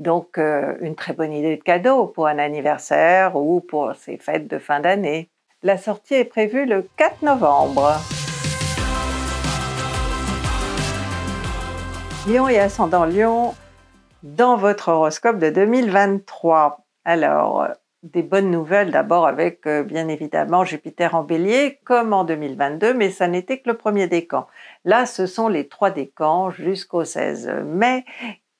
donc, euh, une très bonne idée de cadeau pour un anniversaire ou pour ces fêtes de fin d'année. La sortie est prévue le 4 novembre. Lyon et ascendant Lyon, dans votre horoscope de 2023. Alors, euh, des bonnes nouvelles d'abord avec euh, bien évidemment Jupiter en bélier comme en 2022, mais ça n'était que le premier décan. Là, ce sont les trois décans jusqu'au 16 mai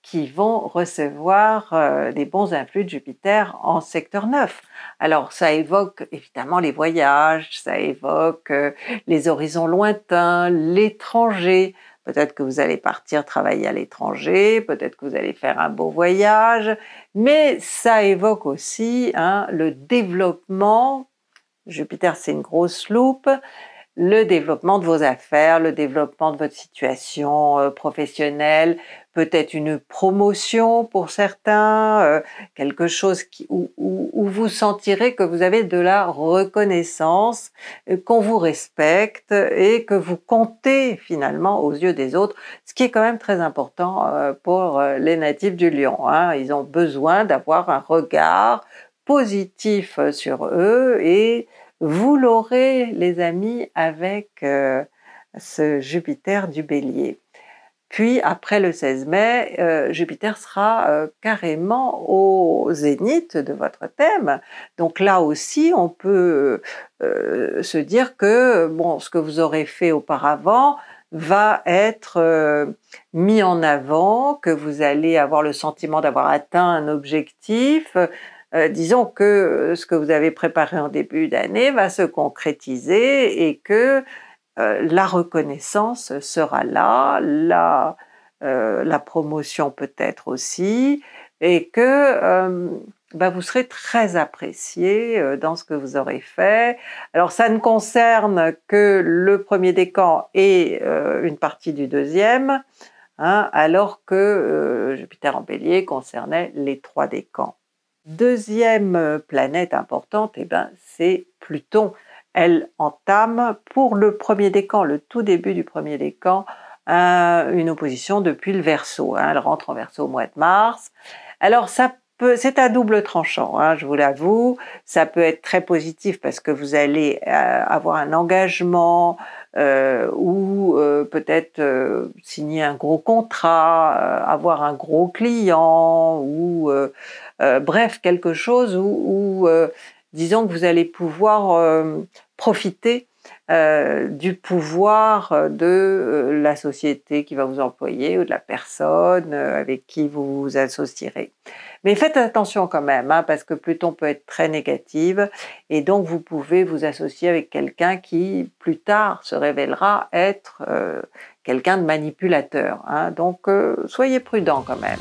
qui vont recevoir des euh, bons influx de Jupiter en secteur 9. Alors ça évoque évidemment les voyages, ça évoque euh, les horizons lointains, l'étranger. Peut-être que vous allez partir travailler à l'étranger, peut-être que vous allez faire un beau voyage, mais ça évoque aussi hein, le développement. Jupiter, c'est une grosse loupe le développement de vos affaires, le développement de votre situation euh, professionnelle, peut-être une promotion pour certains, euh, quelque chose qui, où, vous sentirez que vous avez de la reconnaissance, euh, qu'on vous respecte et que vous comptez finalement aux yeux des autres, ce qui est quand même très important euh, pour les natifs du lion. Hein. Ils ont besoin d'avoir un regard positif sur eux et vous l'aurez, les amis, avec ce Jupiter du bélier. Puis après le 16 mai, euh, Jupiter sera euh, carrément au zénith de votre thème. Donc là aussi, on peut euh, se dire que bon, ce que vous aurez fait auparavant va être mis en avant, que vous allez avoir le sentiment d'avoir atteint un objectif, disons que ce que vous avez préparé en début d'année va se concrétiser et que euh, la reconnaissance sera là, euh, la, promotion peut-être aussi, et que euh, bah, vous serez très apprécié dans ce que vous aurez fait. Alors ça ne concerne que le premier décan et une partie du deuxième, hein, alors que Jupiter en bélier concernait les trois décans. Deuxième planète importante, et eh ben, c'est Pluton elle entame pour le premier décan, le tout début du premier décan, euh, une opposition depuis le verso. Hein. elle rentre en verso au mois de mars. Alors ça peut, c'est à double tranchant, hein, je vous l'avoue. Ça peut être très positif parce que vous allez euh, avoir un engagement euh, ou peut-être signer un gros contrat, avoir un gros client ou bref quelque chose où disons que vous allez pouvoir euh, profiter euh, du pouvoir euh, de la société qui va vous employer ou de la personne avec qui vous vous associerez. Mais faites attention quand même, hein, parce que Pluton peut être très négative, et donc vous pouvez vous associer avec quelqu'un qui, plus tard, se révélera être quelqu'un de manipulateur. Hein. donc soyez prudent quand même.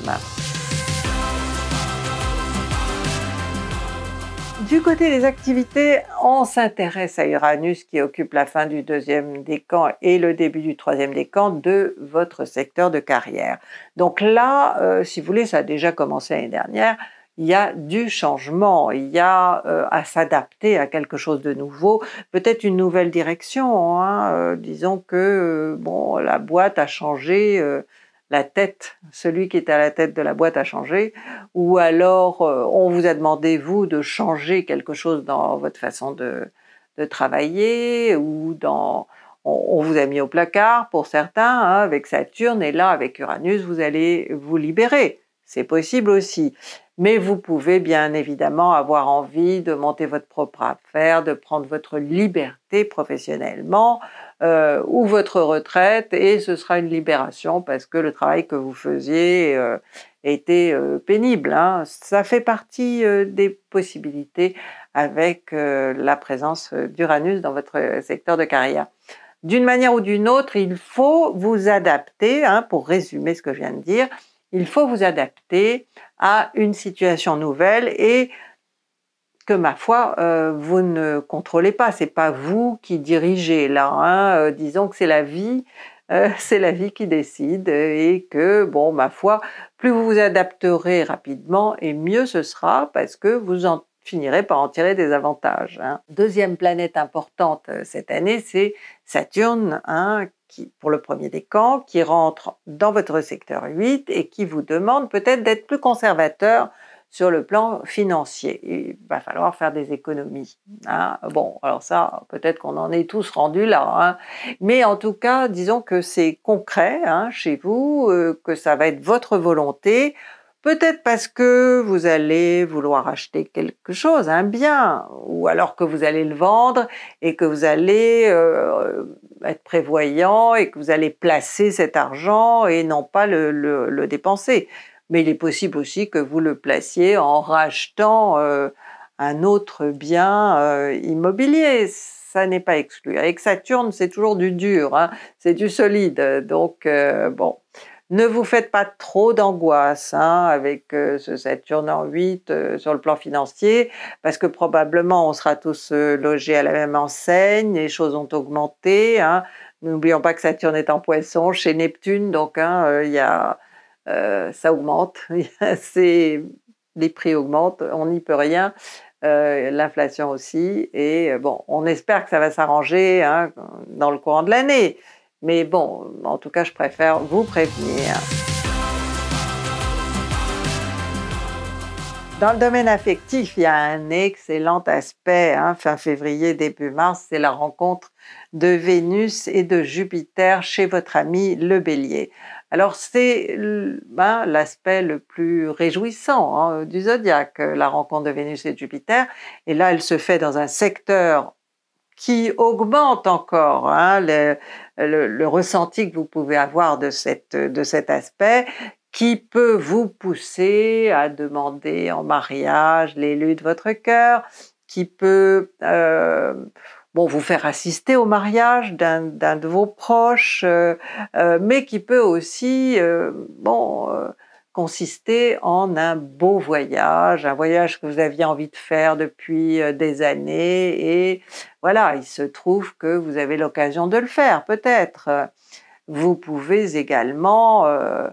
Du côté des activités, on s'intéresse à Uranus qui occupe la fin du deuxième décan et le début du troisième décan de votre secteur de carrière. Donc là, euh, si vous voulez, ça a déjà commencé l'année dernière, il y a du changement, il y a euh, à s'adapter à quelque chose de nouveau, peut-être une nouvelle direction. Hein. Euh, disons que bon, la boîte a changé la tête, celui qui est à la tête de la boîte a changé, ou alors euh, on vous a demandé, vous, de changer quelque chose dans votre façon de, travailler, ou dans... On, vous a mis au placard pour certains, hein, avec Saturne, et là, avec Uranus, vous allez vous libérer. C'est possible aussi. Mais vous pouvez bien évidemment avoir envie de monter votre propre affaire, de prendre votre liberté professionnellement euh, ou votre retraite et ce sera une libération parce que le travail que vous faisiez euh, était euh, pénible. Hein. Ça fait partie des possibilités avec la présence d'Uranus dans votre secteur de carrière. D'une manière ou d'une autre, il faut vous adapter, hein, pour résumer ce que je viens de dire, il faut vous adapter à une situation nouvelle et que ma foi, euh, vous ne contrôlez pas. C'est pas vous qui dirigez là. Hein. Euh, disons que c'est la vie, euh, c'est la vie qui décide et que bon, ma foi, plus vous vous adapterez rapidement et mieux ce sera parce que vous en finirez par en tirer des avantages. Hein. Deuxième planète importante cette année, c'est Saturne, hein, pour le premier des camps, qui rentre dans votre secteur 8 et qui vous demande peut-être d'être plus conservateur sur le plan financier. Il va falloir faire des économies. Hein. Bon, alors ça, peut-être qu'on en est tous rendus là. Hein. Mais en tout cas, disons que c'est concret hein, chez vous, euh, que ça va être votre volonté Peut-être parce que vous allez vouloir acheter quelque chose, un bien, ou alors que vous allez le vendre et que vous allez euh, être prévoyant et que vous allez placer cet argent et non pas le, dépenser. Mais il est possible aussi que vous le placiez en rachetant euh, un autre bien euh, immobilier. Ça n'est pas exclu. Avec Saturne, c'est toujours du dur, hein. c'est du solide. Donc, bon. Ne vous faites pas trop d'angoisse hein, avec euh, ce Saturne en 8 euh, sur le plan financier, parce que probablement on sera tous euh, logés à la même enseigne, les choses ont augmenté. Hein. N'oublions pas que Saturne est en poisson chez Neptune, donc hein, y a, ça augmente, les prix augmentent, on n'y peut rien. l'inflation aussi. Et bon, on espère que ça va s'arranger hein, dans le courant de l'année. Mais bon, en tout cas, je préfère vous prévenir. Dans le domaine affectif, il y a un excellent aspect, hein, fin février, début mars, c'est la rencontre de Vénus et de Jupiter chez votre ami le bélier. Alors c'est ben, l'aspect le plus réjouissant hein, du zodiaque, la rencontre de Vénus et de Jupiter. Et là, elle se fait dans un secteur qui augmente encore hein, le, ressenti que vous pouvez avoir de, cet aspect, qui peut vous pousser à demander en mariage l'élu de votre cœur, qui peut euh, bon, vous faire assister au mariage d'un de vos proches, euh, euh, mais qui peut aussi bon, consistait en un beau voyage, un voyage que vous aviez envie de faire depuis euh, des années et voilà, il se trouve que vous avez l'occasion de le faire peut-être. Vous pouvez également euh,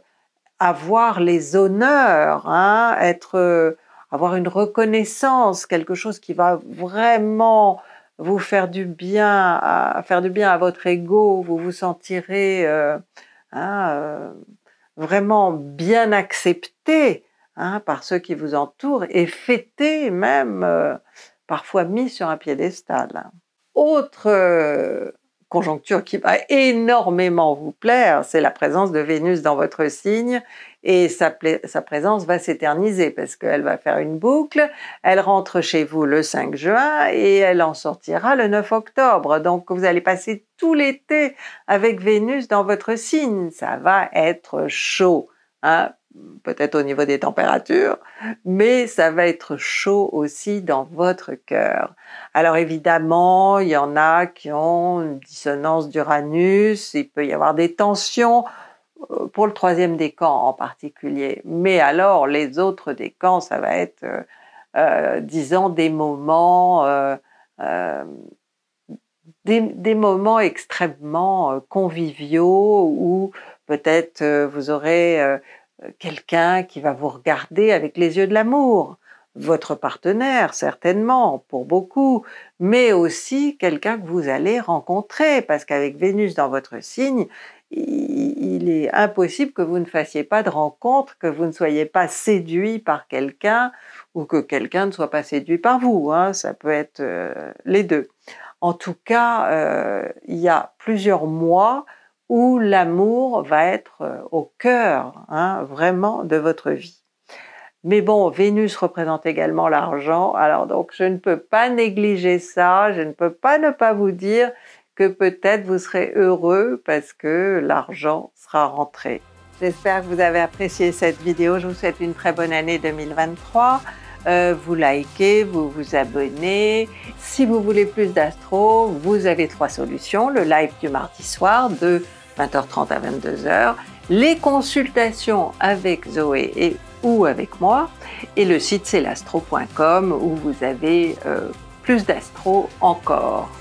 avoir les honneurs, hein, être, euh, avoir une reconnaissance, quelque chose qui va vraiment vous faire du bien, faire du bien à votre ego, vous vous sentirez hein, vraiment bien accepté hein, par ceux qui vous entourent et fêté même, euh, parfois mis sur un piédestal. Autre euh, conjoncture qui va énormément vous plaire, c'est la présence de Vénus dans votre signe et sa, présence va s'éterniser parce qu'elle va faire une boucle, elle rentre chez vous le 5 juin et elle en sortira le 9 octobre. Donc vous allez passer tout l'été avec Vénus dans votre signe, ça va être chaud. Hein peut-être au niveau des températures, mais ça va être chaud aussi dans votre cœur. Alors évidemment, il y en a qui ont une dissonance d'Uranus, il peut y avoir des tensions euh, pour le troisième décan en particulier, mais alors les autres décans, ça va être, euh, euh, disons, des moments... des, moments extrêmement conviviaux où peut-être vous aurez euh, quelqu'un qui va vous regarder avec les yeux de l'amour, votre partenaire certainement pour beaucoup, mais aussi quelqu'un que vous allez rencontrer, parce qu'avec Vénus dans votre signe, il est impossible que vous ne fassiez pas de rencontre, que vous ne soyez pas séduit par quelqu'un ou que quelqu'un ne soit pas séduit par vous. Hein. ça peut être euh, les deux. En tout cas, euh, il y a plusieurs mois où l'amour va être euh, au cœur hein, vraiment de votre vie. Mais bon, Vénus représente également l'argent, alors donc je ne peux pas négliger ça, je ne peux pas ne pas vous dire que peut-être vous serez heureux parce que l'argent sera rentré. J'espère que vous avez apprécié cette vidéo, je vous souhaite une très bonne année 2023. Euh, vous likez, vous vous abonnez. Si vous voulez plus d'astro, vous avez trois solutions. Le live du mardi soir de 20h30 à 22h, les consultations avec Zoé et, ou avec moi, et le site c'est l'astro.com où vous avez euh, plus d'astro encore.